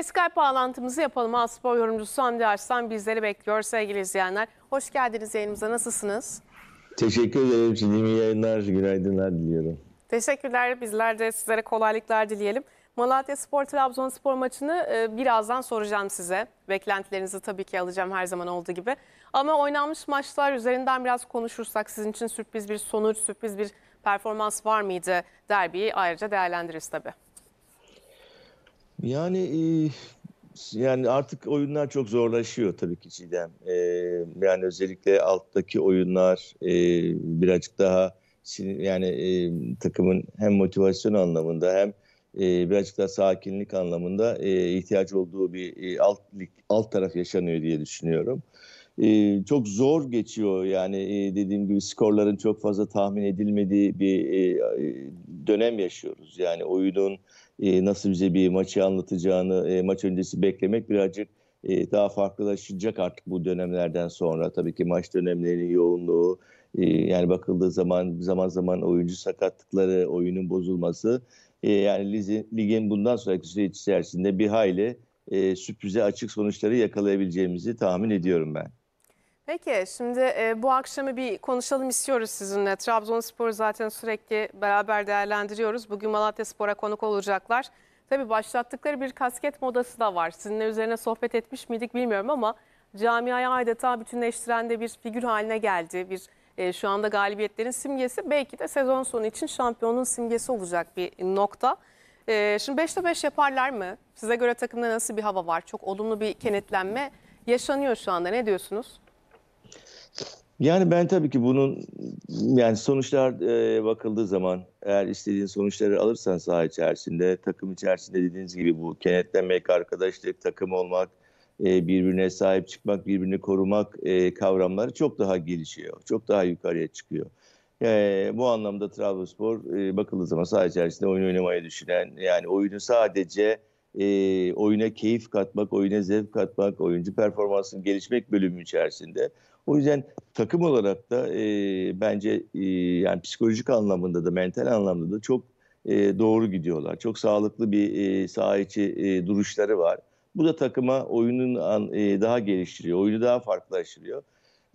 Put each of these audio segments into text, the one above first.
Ve Skype bağlantımızı yapalım. Aspor yorumcusu Hamdi Arslan bizleri bekliyor sevgili izleyenler. Hoş geldiniz yayınımıza. Nasılsınız? Teşekkür ederim. Şimdi iyi yayınlar, günaydınlar diliyorum. Teşekkürler. Bizler de sizlere kolaylıklar dileyelim. Malatya Spor Trabzonspor maçını e, birazdan soracağım size. Beklentilerinizi tabii ki alacağım her zaman olduğu gibi. Ama oynanmış maçlar üzerinden biraz konuşursak sizin için sürpriz bir sonuç, sürpriz bir performans var mıydı derbiyi ayrıca değerlendiririz tabii. Yani yani artık oyunlar çok zorlaşıyor tabii ki Çiğdem. yani özellikle alttaki oyunlar birazcık daha yani takımın hem motivasyon anlamında hem birazcık daha sakinlik anlamında ihtiyaç olduğu bir alt alt taraf yaşanıyor diye düşünüyorum. E, çok zor geçiyor yani e, dediğim gibi skorların çok fazla tahmin edilmediği bir e, dönem yaşıyoruz. Yani oyunun e, nasıl bize bir maçı anlatacağını e, maç öncesi beklemek birazcık e, daha farklılaşacak artık bu dönemlerden sonra. Tabii ki maç dönemlerinin yoğunluğu e, yani bakıldığı zaman zaman zaman oyuncu sakatlıkları, oyunun bozulması e, yani ligin, ligin bundan sonraki süreç içerisinde bir hayli e, sürprize açık sonuçları yakalayabileceğimizi tahmin ediyorum ben. Peki şimdi e, bu akşamı bir konuşalım istiyoruz sizinle. Trabzonspor'u zaten sürekli beraber değerlendiriyoruz. Bugün Malatya Spor'a konuk olacaklar. Tabii başlattıkları bir kasket modası da var. Sizinle üzerine sohbet etmiş miydik bilmiyorum ama camiaya adeta bütünleştiren de bir figür haline geldi. Bir e, şu anda galibiyetlerin simgesi belki de sezon sonu için şampiyonun simgesi olacak bir nokta. E, şimdi 5'te 5 yaparlar mı? Size göre takımda nasıl bir hava var? Çok olumlu bir kenetlenme yaşanıyor şu anda. Ne diyorsunuz? Yani ben tabii ki bunun yani sonuçlar e, bakıldığı zaman eğer istediğin sonuçları alırsan saha içerisinde, takım içerisinde dediğiniz gibi bu kenetlenmek, arkadaşlık, takım olmak, e, birbirine sahip çıkmak, birbirini korumak e, kavramları çok daha gelişiyor. Çok daha yukarıya çıkıyor. E, bu anlamda Trabzonspor e, bakıldığı zaman saha içerisinde oyun oynamayı düşünen yani oyunu sadece e, oyuna keyif katmak, oyuna zevk katmak, oyuncu performansının gelişmek bölümü içerisinde. O yüzden takım olarak da e, bence e, yani psikolojik anlamında da mental anlamda da çok e, doğru gidiyorlar. Çok sağlıklı bir e, saha içi e, duruşları var. Bu da takıma oyunun an, e, daha geliştiriyor, oyunu daha farklılaştırıyor.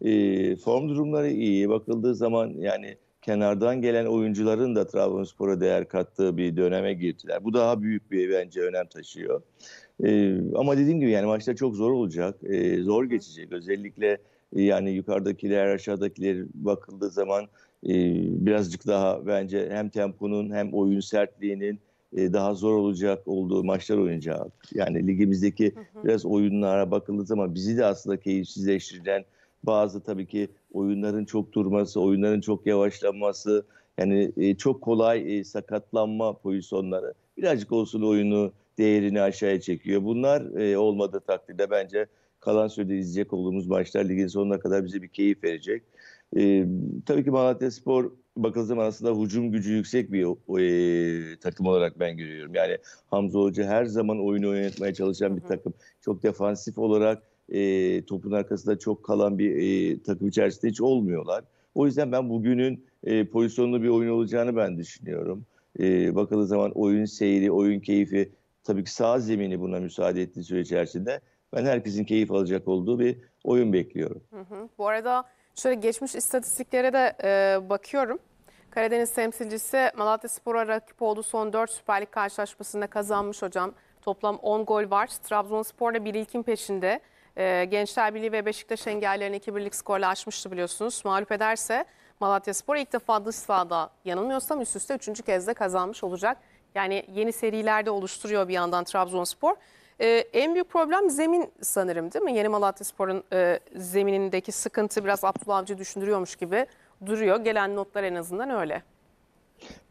E, form durumları iyi. Bakıldığı zaman yani kenardan gelen oyuncuların da Trabzonspor'a değer kattığı bir döneme girdiler. Bu daha büyük bir bence önem taşıyor. Ee, ama dediğim gibi yani maçta çok zor olacak, ee, zor geçecek. Özellikle e, yani yukarıdakiler, aşağıdakiler bakıldığı zaman e, birazcık daha bence hem temponun hem oyun sertliğinin e, daha zor olacak olduğu maçlar oynayacak. Yani ligimizdeki hı hı. biraz oyunlara bakıldığı zaman bizi de aslında keyifsizleştiren bazı tabii ki oyunların çok durması, oyunların çok yavaşlanması, yani e, çok kolay e, sakatlanma pozisyonları birazcık olsun oyunu değerini aşağıya çekiyor. Bunlar e, olmadığı takdirde bence kalan sürede izleyecek olduğumuz maçlar ligin sonuna kadar bize bir keyif verecek. E, tabii ki Malatya Spor bakıldığım aslında hücum gücü yüksek bir e, takım olarak ben görüyorum. Yani Hamza Hoca her zaman oyunu oynatmaya çalışan bir takım. Çok defansif olarak e, topun arkasında çok kalan bir e, takım içerisinde hiç olmuyorlar. O yüzden ben bugünün e, pozisyonlu bir oyun olacağını ben düşünüyorum. E, bakıldığı zaman oyun seyri, oyun keyfi tabii ki sağ zemini buna müsaade ettiği süre içerisinde ben herkesin keyif alacak olduğu bir oyun bekliyorum. Hı hı. Bu arada şöyle geçmiş istatistiklere de e, bakıyorum. Karadeniz temsilcisi Malatya Spor'a rakip olduğu son 4 Süper Lig karşılaşmasında kazanmış hocam. Toplam 10 gol var. Trabzonspor'la bir ilkin peşinde. Ee, Gençler Birliği ve Beşiktaş engellerini iki birlik skorla açmıştı biliyorsunuz. Mağlup ederse Malatya Spor ilk defa dış sahada yanılmıyorsam üst üste 3. kez de kazanmış olacak. Yani yeni serilerde oluşturuyor bir yandan Trabzonspor. Ee, en büyük problem zemin sanırım değil mi? Yeni Malatya Spor'un e, zeminindeki sıkıntı biraz Abdullah Avcı düşündürüyormuş gibi duruyor. Gelen notlar en azından öyle.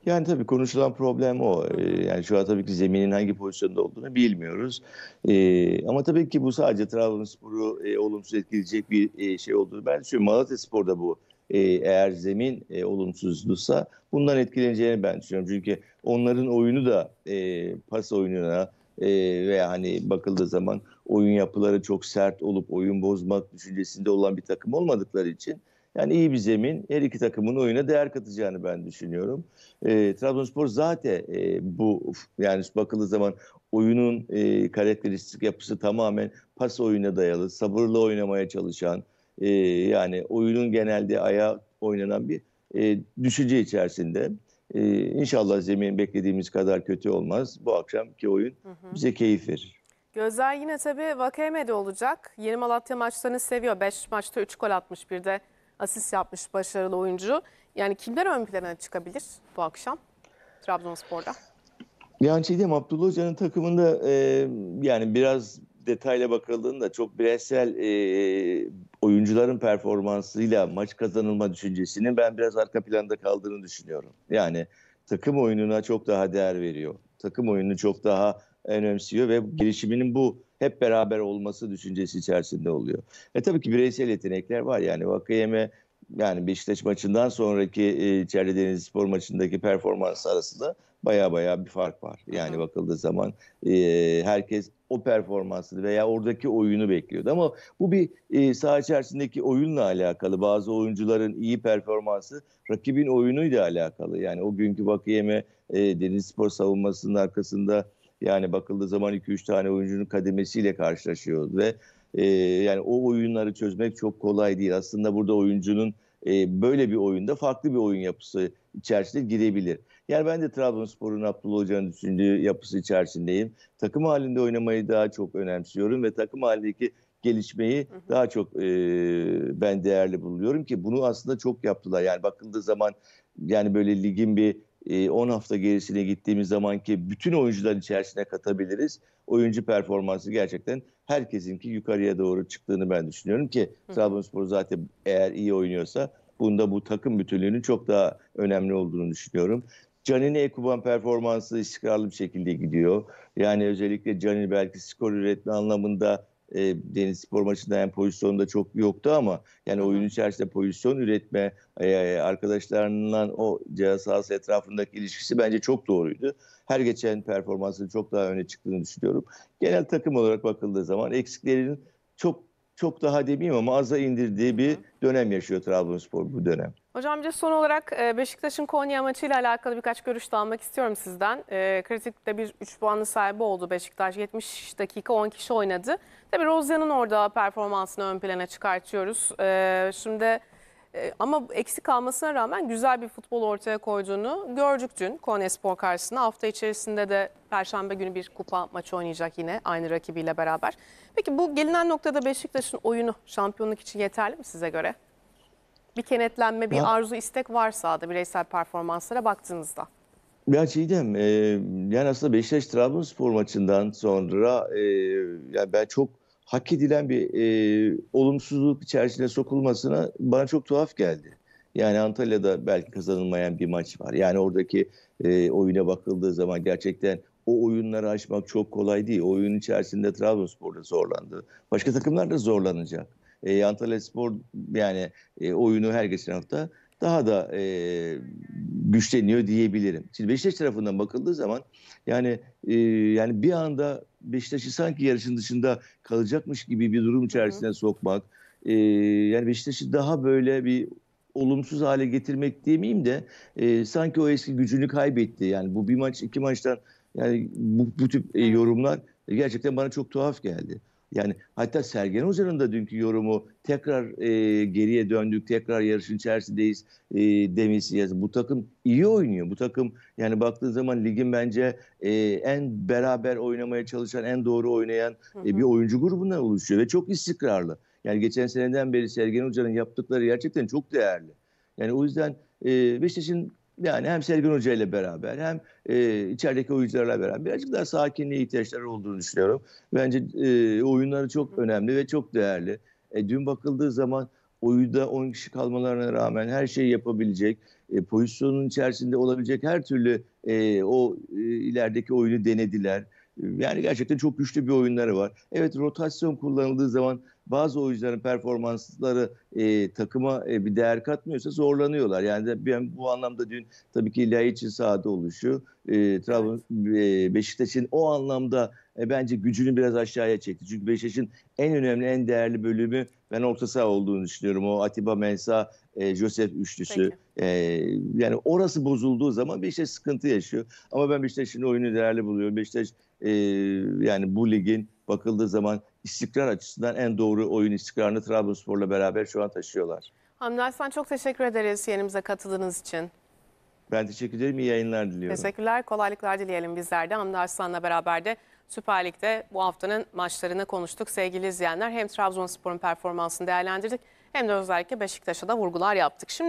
Yani tabii konuşulan problem o. Ee, yani şu an tabii ki zeminin hangi pozisyonda olduğunu bilmiyoruz. Ee, ama tabii ki bu sadece Trabzonspor'u e, olumsuz etkileyecek bir e, şey olduğunu ben düşünüyorum. Malatya Spor'da bu e, eğer zemin e, bundan etkileneceğini ben düşünüyorum. Çünkü onların oyunu da pas oyununa e, veya hani bakıldığı zaman oyun yapıları çok sert olup oyun bozmak düşüncesinde olan bir takım olmadıkları için yani iyi bir zemin her iki takımın oyuna değer katacağını ben düşünüyorum. E, Trabzonspor zaten e, bu yani bakıldığı zaman oyunun e, karakteristik yapısı tamamen pas oyuna dayalı, sabırlı oynamaya çalışan, e, yani oyunun genelde ayağa oynanan bir e, düşünce içerisinde. E, inşallah zemin beklediğimiz kadar kötü olmaz. Bu akşamki oyun hı hı. bize keyif verir. Gözler yine tabii Vakayeme'de olacak. Yeni Malatya maçlarını seviyor. 5 maçta 3 gol atmış bir de asist yapmış başarılı oyuncu. Yani kimler ön plana çıkabilir bu akşam Trabzonspor'da? Yani şey diyeyim Abdullah Hoca'nın takımında e, yani biraz detayla bakıldığında çok bireysel e, oyuncuların performansıyla maç kazanılma düşüncesinin ben biraz arka planda kaldığını düşünüyorum. Yani takım oyununa çok daha değer veriyor. Takım oyununu çok daha önemsiyor ve gelişiminin bu hep beraber olması düşüncesi içerisinde oluyor. E tabii ki bireysel yetenekler var yani Vakayeme yani Beşiktaş maçından sonraki e, içeride Deniz Spor maçındaki performans arasında baya baya bir fark var. Yani Hı. bakıldığı zaman e, herkes o performansı veya oradaki oyunu bekliyordu. Ama bu bir e, saha içerisindeki oyunla alakalı. Bazı oyuncuların iyi performansı rakibin oyunuyla alakalı. Yani o günkü Vakiyeme e, Deniz Spor savunmasının arkasında yani bakıldığı zaman 2-3 tane oyuncunun kademesiyle karşılaşıyoruz ve e, yani o oyunları çözmek çok kolay değil. Aslında burada oyuncunun e, böyle bir oyunda farklı bir oyun yapısı içerisinde girebilir. Yani ben de Trabzonspor'un Abdullah Hoca'nın düşündüğü yapısı içerisindeyim. Takım halinde oynamayı daha çok önemsiyorum ve takım halindeki gelişmeyi hı hı. daha çok e, ben değerli buluyorum ki bunu aslında çok yaptılar. Yani bakıldığı zaman yani böyle ligin bir 10 ee, hafta gerisine gittiğimiz zaman ki bütün oyuncuların içerisine katabiliriz. Oyuncu performansı gerçekten herkesinki yukarıya doğru çıktığını ben düşünüyorum ki Trabzonspor zaten eğer iyi oynuyorsa bunda bu takım bütünlüğünün çok daha önemli olduğunu düşünüyorum. Canini Ekuban performansı istikrarlı bir şekilde gidiyor. Yani özellikle Canini belki skor üretme anlamında e, Deniz Spor maçında yani pozisyonda çok yoktu ama yani oyun içerisinde pozisyon üretme e, arkadaşlarından o ceza etrafındaki ilişkisi bence çok doğruydu. Her geçen performansının çok daha öne çıktığını düşünüyorum. Genel takım olarak bakıldığı zaman eksiklerinin çok çok daha demeyeyim ama aza indirdiği bir dönem yaşıyor Trabzonspor bu dönem. Hocam bir de son olarak e, Beşiktaş'ın Konya maçıyla alakalı birkaç görüş de almak istiyorum sizden. E, kritikte bir 3 puanlı sahibi oldu Beşiktaş. 70 dakika 10 kişi oynadı. Tabii Rozya'nın orada performansını ön plana çıkartıyoruz. E, şimdi ama eksik kalmasına rağmen güzel bir futbol ortaya koyduğunu gördük dün Konya Spor karşısında. Hafta içerisinde de Perşembe günü bir kupa maçı oynayacak yine aynı rakibiyle beraber. Peki bu gelinen noktada Beşiktaş'ın oyunu şampiyonluk için yeterli mi size göre? bir kenetlenme, bir ha. arzu, istek var sahada bireysel performanslara baktığınızda. Ya Çiğdem, şey e, yani aslında Beşiktaş-Trabzonspor maçından sonra e, yani ben çok hak edilen bir e, olumsuzluk içerisine sokulmasına bana çok tuhaf geldi. Yani Antalya'da belki kazanılmayan bir maç var. Yani oradaki e, oyuna bakıldığı zaman gerçekten o oyunları aşmak çok kolay değil. O oyun içerisinde Trabzonspor da zorlandı. Başka takımlar da zorlanacak e, Antalya Spor yani e, oyunu her geçen hafta daha da e, güçleniyor diyebilirim. Şimdi Beşiktaş tarafından bakıldığı zaman yani e, yani bir anda Beşiktaş'ı sanki yarışın dışında kalacakmış gibi bir durum içerisine hı sokmak, e, yani Beşiktaş'ı daha böyle bir olumsuz hale getirmek demeyeyim de e, sanki o eski gücünü kaybetti. Yani bu bir maç iki maçtan yani bu, bu tip e, yorumlar gerçekten bana çok tuhaf geldi. Yani hatta Sergen Hoca'nın da dünkü yorumu tekrar e, geriye döndük, tekrar yarışın içerisindeyiz e, demesi. Yani bu takım iyi oynuyor. Bu takım yani baktığın zaman ligin bence e, en beraber oynamaya çalışan, en doğru oynayan e, bir oyuncu grubundan oluşuyor ve çok istikrarlı. Yani geçen seneden beri Sergen Hoca'nın yaptıkları gerçekten çok değerli. Yani o yüzden e, Beşiktaş'ın yani hem Sergen Hoca ile beraber hem e, içerideki oyuncularla beraber birazcık daha sakinliğe ihtiyaçları olduğunu düşünüyorum. Bence e, oyunları çok önemli ve çok değerli. E, dün bakıldığı zaman oyunda 10 kişi kalmalarına rağmen her şeyi yapabilecek, e, pozisyonun içerisinde olabilecek her türlü e, o e, ilerideki oyunu denediler. Yani gerçekten çok güçlü bir oyunları var. Evet rotasyon kullanıldığı zaman bazı oyuncuların performansları e, takıma e, bir değer katmıyorsa zorlanıyorlar. Yani ben bu anlamda dün tabii ki İlya için sahada oluşu, e, Trabzon e, Beşiktaş'ın o anlamda e, bence gücünü biraz aşağıya çekti. Çünkü Beşiktaş'ın en önemli, en değerli bölümü ben orta saha olduğunu düşünüyorum. O Atiba Mensa, e, Josef üçlüsü. E, yani orası bozulduğu zaman Beşiktaş sıkıntı yaşıyor. Ama ben Beşiktaş'ın oyunu değerli buluyorum. Beşiktaş e, yani bu ligin bakıldığı zaman istikrar açısından en doğru oyun istikrarını Trabzonspor'la beraber şu an taşıyorlar. Hamdi Aslan çok teşekkür ederiz yerimize katıldığınız için. Ben teşekkür ederim. İyi yayınlar diliyorum. Teşekkürler. Kolaylıklar dileyelim bizler de. Hamdi Arslan'la beraber de Süper Lig'de bu haftanın maçlarını konuştuk. Sevgili izleyenler hem Trabzonspor'un performansını değerlendirdik hem de özellikle Beşiktaş'a da vurgular yaptık. Şimdi